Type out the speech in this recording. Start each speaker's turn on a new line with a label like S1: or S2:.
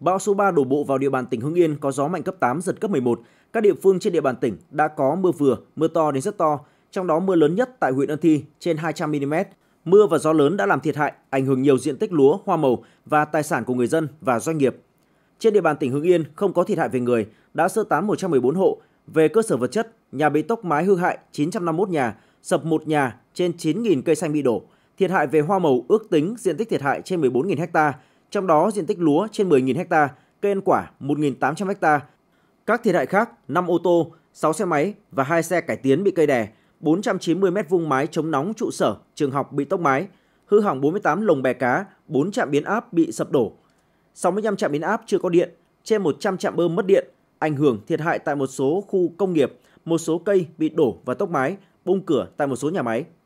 S1: Bão số 3 đổ bộ vào địa bàn tỉnh Hưng Yên có gió mạnh cấp 8, giật cấp 11. Các địa phương trên địa bàn tỉnh đã có mưa vừa, mưa to đến rất to, trong đó mưa lớn nhất tại huyện Ân Thi trên 200 mm. Mưa và gió lớn đã làm thiệt hại, ảnh hưởng nhiều diện tích lúa, hoa màu và tài sản của người dân và doanh nghiệp. Trên địa bàn tỉnh Hưng Yên không có thiệt hại về người, đã sơ tán 114 hộ về cơ sở vật chất, nhà bị tốc mái hư hại 951 nhà, sập một nhà trên 9.000 cây xanh bị đổ. Thiệt hại về hoa màu ước tính diện tích thiệt hại trên 14.000 ha, trong đó diện tích lúa trên 10.000 ha, cây ăn quả 1.800 ha. Các thiệt hại khác, 5 ô tô, 6 xe máy và 2 xe cải tiến bị cây đè, 490 m vuông mái chống nóng trụ sở, trường học bị tốc mái, hư hỏng 48 lồng bè cá, 4 trạm biến áp bị sập đổ, 65 trạm biến áp chưa có điện, trên 100 trạm bơm mất điện, ảnh hưởng thiệt hại tại một số khu công nghiệp, một số cây bị đổ và tốc mái, bung cửa tại một số nhà máy.